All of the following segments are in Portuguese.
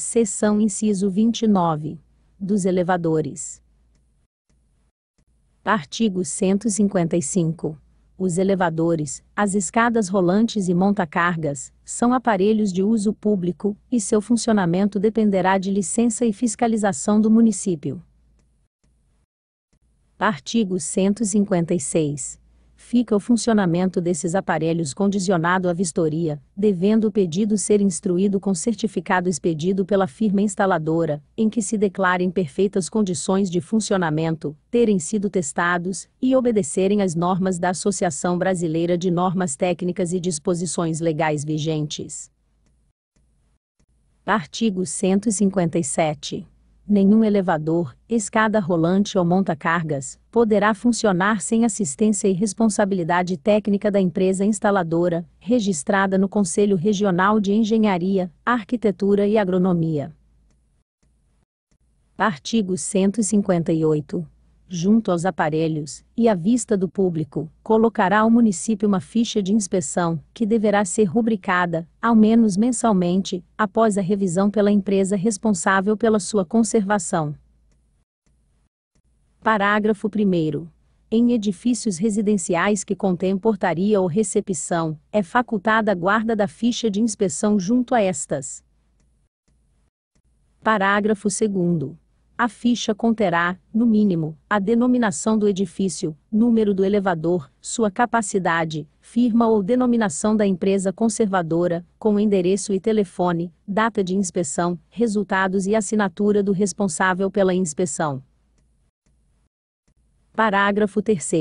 Seção inciso 29. Dos elevadores. Artigo 155. Os elevadores, as escadas rolantes e montacargas são aparelhos de uso público e seu funcionamento dependerá de licença e fiscalização do município. Artigo 156 fica o funcionamento desses aparelhos condicionado à vistoria, devendo o pedido ser instruído com certificado expedido pela firma instaladora, em que se declarem perfeitas condições de funcionamento, terem sido testados e obedecerem às normas da Associação Brasileira de Normas Técnicas e Disposições Legais vigentes. Artigo 157 nenhum elevador, escada rolante ou monta-cargas poderá funcionar sem assistência e responsabilidade técnica da empresa instaladora, registrada no Conselho Regional de Engenharia, Arquitetura e Agronomia. Artigo 158 junto aos aparelhos, e à vista do público, colocará ao município uma ficha de inspeção, que deverá ser rubricada, ao menos mensalmente, após a revisão pela empresa responsável pela sua conservação. Parágrafo 1. Em edifícios residenciais que contêm portaria ou recepção, é facultada a guarda da ficha de inspeção junto a estas. Parágrafo 2 a ficha conterá, no mínimo, a denominação do edifício, número do elevador, sua capacidade, firma ou denominação da empresa conservadora, com endereço e telefone, data de inspeção, resultados e assinatura do responsável pela inspeção. Parágrafo 3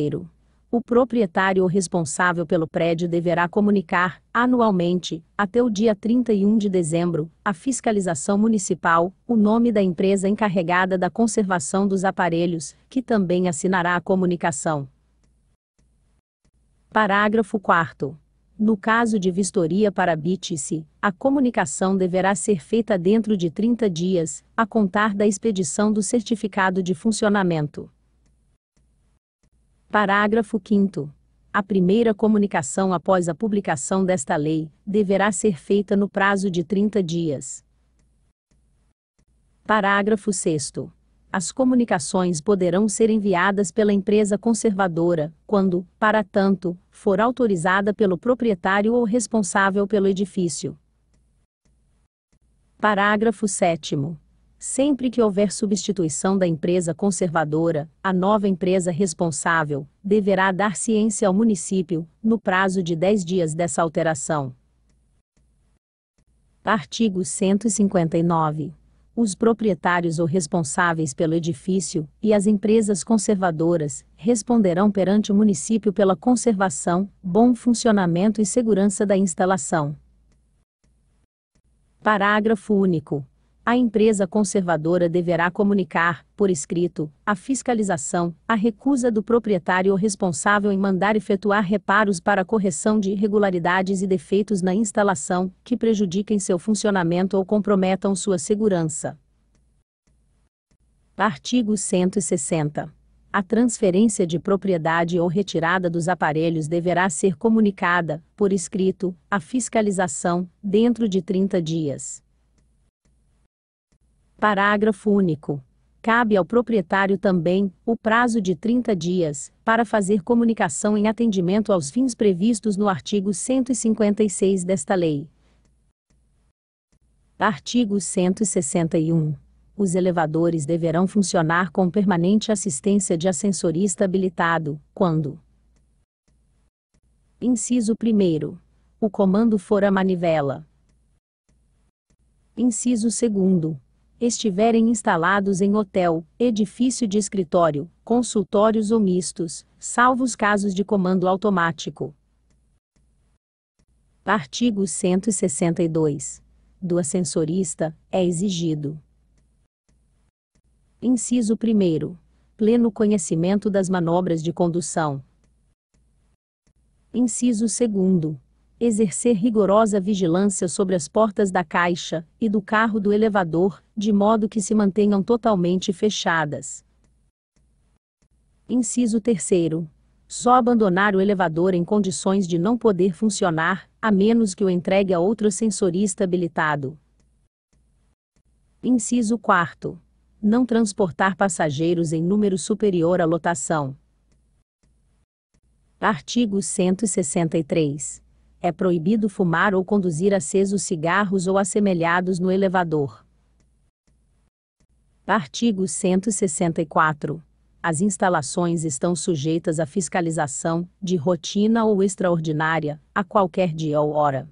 o proprietário ou responsável pelo prédio deverá comunicar, anualmente, até o dia 31 de dezembro, à fiscalização municipal, o nome da empresa encarregada da conservação dos aparelhos, que também assinará a comunicação. Parágrafo 4 no caso de vistoria para BITICE, a comunicação deverá ser feita dentro de 30 dias, a contar da expedição do certificado de funcionamento. Parágrafo 5. A primeira comunicação após a publicação desta lei deverá ser feita no prazo de 30 dias. Parágrafo 6. As comunicações poderão ser enviadas pela empresa conservadora, quando, para tanto, for autorizada pelo proprietário ou responsável pelo edifício. Parágrafo 7 sempre que houver substituição da empresa conservadora, a nova empresa responsável deverá dar ciência ao município, no prazo de 10 dias dessa alteração. Artigo 159. Os proprietários ou responsáveis pelo edifício e as empresas conservadoras responderão perante o município pela conservação, bom funcionamento e segurança da instalação. Parágrafo único a empresa conservadora deverá comunicar, por escrito, à fiscalização, a recusa do proprietário ou responsável em mandar efetuar reparos para correção de irregularidades e defeitos na instalação, que prejudiquem seu funcionamento ou comprometam sua segurança. Artigo 160. A transferência de propriedade ou retirada dos aparelhos deverá ser comunicada, por escrito, à fiscalização, dentro de 30 dias. Parágrafo único. Cabe ao proprietário também o prazo de 30 dias para fazer comunicação em atendimento aos fins previstos no artigo 156 desta lei. Artigo 161. Os elevadores deverão funcionar com permanente assistência de ascensorista habilitado, quando Inciso 1. O comando for a manivela. Inciso 2 estiverem instalados em hotel, edifício de escritório, consultórios ou mistos, salvo os casos de comando automático. Artigo 162. Do ascensorista, é exigido. Inciso 1. Pleno conhecimento das manobras de condução. Inciso 2 exercer rigorosa vigilância sobre as portas da caixa e do carro do elevador, de modo que se mantenham totalmente fechadas. Inciso 3. Só abandonar o elevador em condições de não poder funcionar, a menos que o entregue a outro sensorista habilitado. Inciso 4. Não transportar passageiros em número superior à lotação. Artigo 163. É proibido fumar ou conduzir acesos cigarros ou assemelhados no elevador. Artigo 164. As instalações estão sujeitas à fiscalização, de rotina ou extraordinária, a qualquer dia ou hora.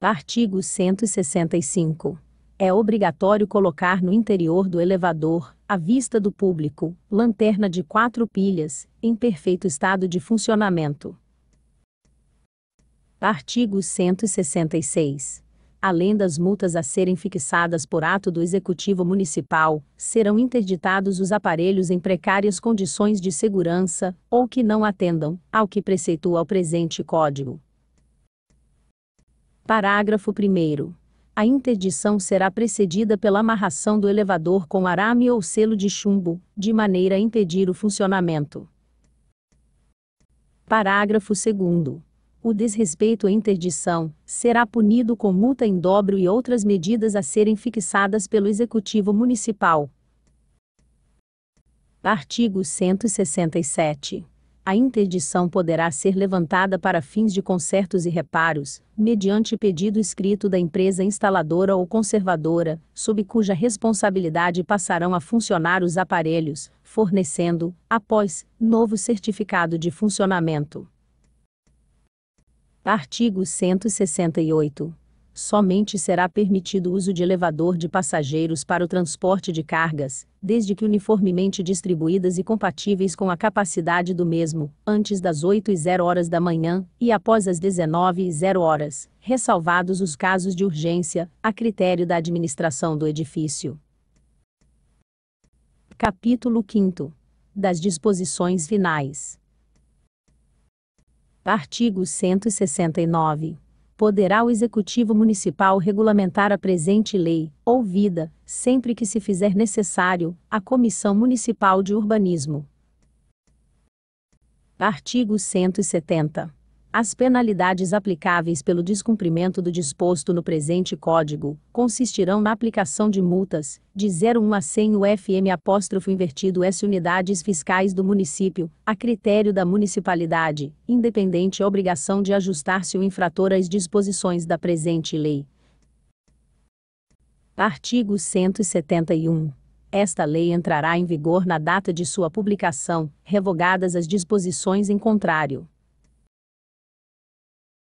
Artigo 165. É obrigatório colocar no interior do elevador, à vista do público, lanterna de quatro pilhas, em perfeito estado de funcionamento. Artigo 166. Além das multas a serem fixadas por ato do Executivo Municipal, serão interditados os aparelhos em precárias condições de segurança, ou que não atendam, ao que preceitua o presente Código. Parágrafo 1. A interdição será precedida pela amarração do elevador com arame ou selo de chumbo, de maneira a impedir o funcionamento. Parágrafo 2 o desrespeito à interdição será punido com multa em dobro e outras medidas a serem fixadas pelo Executivo Municipal. Artigo 167. A interdição poderá ser levantada para fins de consertos e reparos, mediante pedido escrito da empresa instaladora ou conservadora, sob cuja responsabilidade passarão a funcionar os aparelhos, fornecendo, após, novo certificado de funcionamento. Artigo 168. Somente será permitido o uso de elevador de passageiros para o transporte de cargas, desde que uniformemente distribuídas e compatíveis com a capacidade do mesmo, antes das 8 e 0 horas da manhã e após as 19 e 0 horas, ressalvados os casos de urgência, a critério da administração do edifício. Capítulo 5. Das disposições finais. Artigo 169. Poderá o Executivo Municipal regulamentar a presente lei, ouvida, sempre que se fizer necessário, a Comissão Municipal de Urbanismo. Artigo 170. As penalidades aplicáveis pelo descumprimento do disposto no presente código consistirão na aplicação de multas de 01 a 100 UFM apóstrofo invertido S unidades fiscais do município, a critério da municipalidade, independente obrigação de ajustar-se o infrator às disposições da presente lei. Artigo 171. Esta lei entrará em vigor na data de sua publicação, revogadas as disposições em contrário.